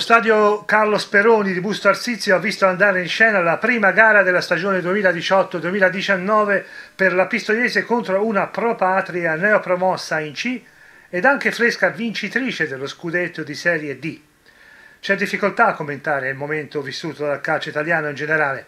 stadio Carlo Speroni di Busto Arsizio ha visto andare in scena la prima gara della stagione 2018-2019 per la Pistoiese contro una Pro Patria neopromossa in C ed anche fresca vincitrice dello scudetto di Serie D. C'è difficoltà a commentare il momento vissuto dal calcio italiano in generale.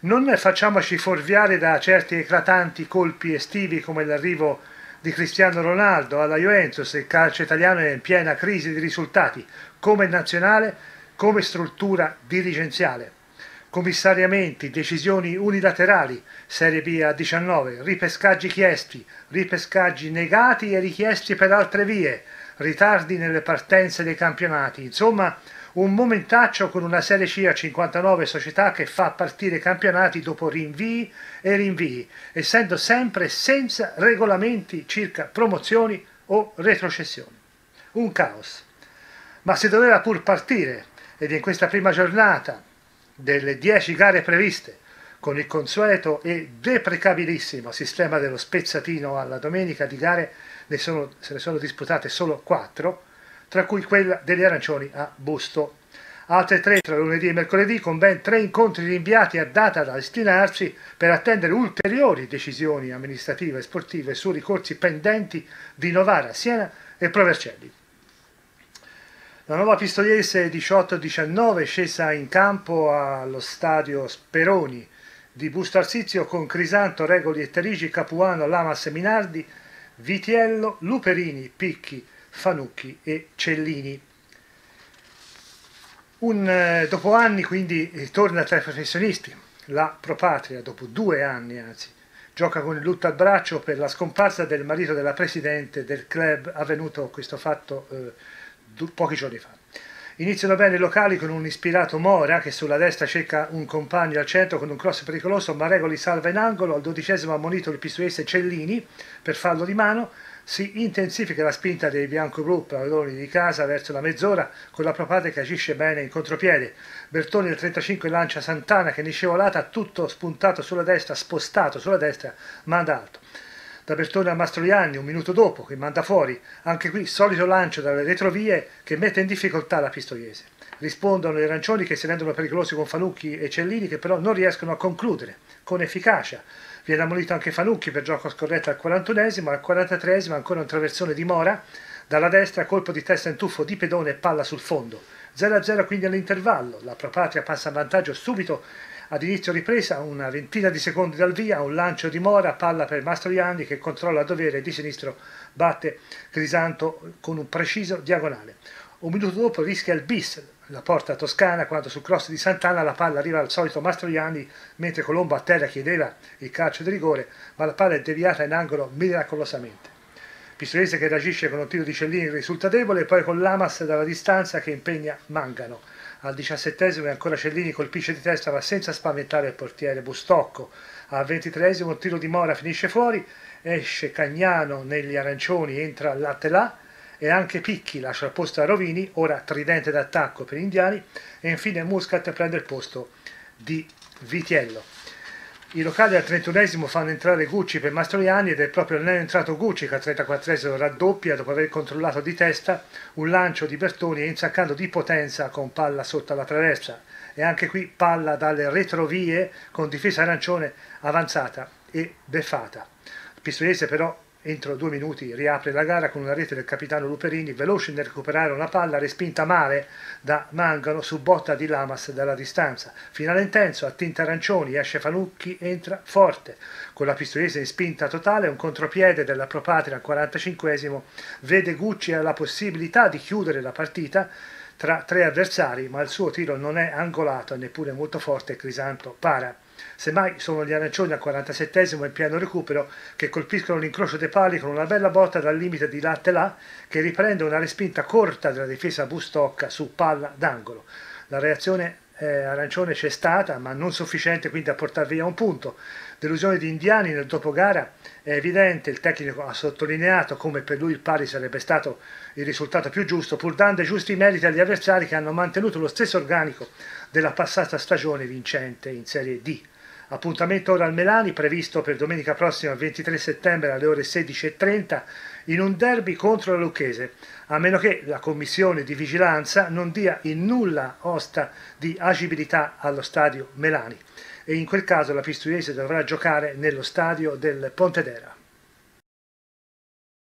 Non facciamoci forviare da certi eclatanti colpi estivi come l'arrivo di Cristiano Ronaldo alla Juventus, il calcio italiano è in piena crisi di risultati, come nazionale, come struttura dirigenziale. Commissariamenti, decisioni unilaterali, Serie B a 19, ripescaggi chiesti, ripescaggi negati e richiesti per altre vie, ritardi nelle partenze dei campionati, insomma un momentaccio con una Serie C a 59 società che fa partire campionati dopo rinvii e rinvii, essendo sempre senza regolamenti circa promozioni o retrocessioni. Un caos. Ma si doveva pur partire ed in questa prima giornata delle 10 gare previste con il consueto e deprecabilissimo sistema dello spezzatino alla domenica di gare ne sono, se ne sono disputate solo quattro, tra cui quella degli arancioni a Busto. Altre tre tra lunedì e mercoledì con ben tre incontri rinviati a data da destinarsi per attendere ulteriori decisioni amministrative e sportive su ricorsi pendenti di Novara, Siena e Provercelli. La nuova Pistoiese 18-19 scesa in campo allo stadio Speroni di Bustarsizio con Crisanto, Regoli e Terigi, Capuano, Lama, Seminardi, Vitiello, Luperini, Picchi, Fanucchi e Cellini. Un, eh, dopo anni quindi eh, torna tra i professionisti, la Propatria, dopo due anni anzi, gioca con il lutto al braccio per la scomparsa del marito della presidente del club avvenuto questo fatto eh, pochi giorni fa. Iniziano bene i locali con un ispirato Mora che sulla destra cerca un compagno al centro con un cross pericoloso, ma Regoli salva in angolo, al dodicesimo ha monito il pisuese Cellini per fallo di mano, si intensifica la spinta dei bianco-blu padroni di casa verso la mezz'ora con la propate che agisce bene in contropiede. Bertoni al 35 lancia Santana che in scivolata tutto spuntato sulla destra, spostato sulla destra, manda alto da Bertone a Mastroianni un minuto dopo che manda fuori, anche qui solito lancio dalle retrovie che mette in difficoltà la Pistoiese. Rispondono gli arancioni che si rendono pericolosi con Fanucchi e Cellini che però non riescono a concludere con efficacia. Viene ammonito anche Fanucchi per gioco scorretto al 41esimo, al 43esimo ancora un traversone di Mora, dalla destra colpo di testa in tuffo di pedone e palla sul fondo. 0-0 quindi all'intervallo, la Propatria passa a vantaggio subito ad inizio ripresa, una ventina di secondi dal via, un lancio di Mora, palla per Mastroianni che controlla a dovere di sinistro batte Crisanto con un preciso diagonale. Un minuto dopo rischia il bis, la porta toscana, quando sul cross di Sant'Anna la palla arriva al solito Mastroianni, mentre Colombo a terra chiedeva il calcio di rigore, ma la palla è deviata in angolo miracolosamente. Pistolese che reagisce con un tiro di Cellini risulta debole, poi con Lamas dalla distanza che impegna Mangano al diciassettesimo ancora Cellini colpisce di testa ma senza spaventare il portiere Bustocco. Al ventitreesimo un tiro di Mora finisce fuori, esce Cagnano negli arancioni, entra Lattelà e anche Picchi lascia il posto a Rovini, ora tridente d'attacco per gli indiani e infine Muscat prende il posto di Vitiello. I locali al 31 esimo fanno entrare Gucci per Mastroianni ed è proprio non entrato Gucci che al 34 esimo raddoppia dopo aver controllato di testa un lancio di Bertoni e insaccando di potenza con palla sotto alla traversa. E anche qui palla dalle retrovie con difesa arancione avanzata e beffata. Il Pistoiese però entro due minuti riapre la gara con una rete del capitano Luperini, veloce nel recuperare una palla respinta male da Mangano su botta di Lamas dalla distanza. Finale intenso, attinta Arancioni, esce Fanucchi, entra forte. Con la pistolese in spinta totale, un contropiede della Propatria al 45esimo vede Gucci alla possibilità di chiudere la partita tra tre avversari, ma il suo tiro non è angolato e neppure molto forte e Crisanto para. Semmai sono gli arancioni al 47esimo in pieno recupero che colpiscono l'incrocio dei pali con una bella botta dal limite di latte là che riprende una respinta corta della difesa Bustocca su palla d'angolo. La reazione eh, arancione c'è stata, ma non sufficiente quindi a portar via un punto. Delusione di Indiani nel dopogara è evidente, il tecnico ha sottolineato come per lui il pari sarebbe stato il risultato più giusto, pur dando i giusti meriti agli avversari che hanno mantenuto lo stesso organico della passata stagione vincente in Serie D. Appuntamento ora al Melani previsto per domenica prossima 23 settembre alle ore 16.30 in un derby contro la Lucchese, a meno che la commissione di vigilanza non dia in nulla osta di agibilità allo stadio Melani e in quel caso la Pistoiese dovrà giocare nello stadio del Pontedera.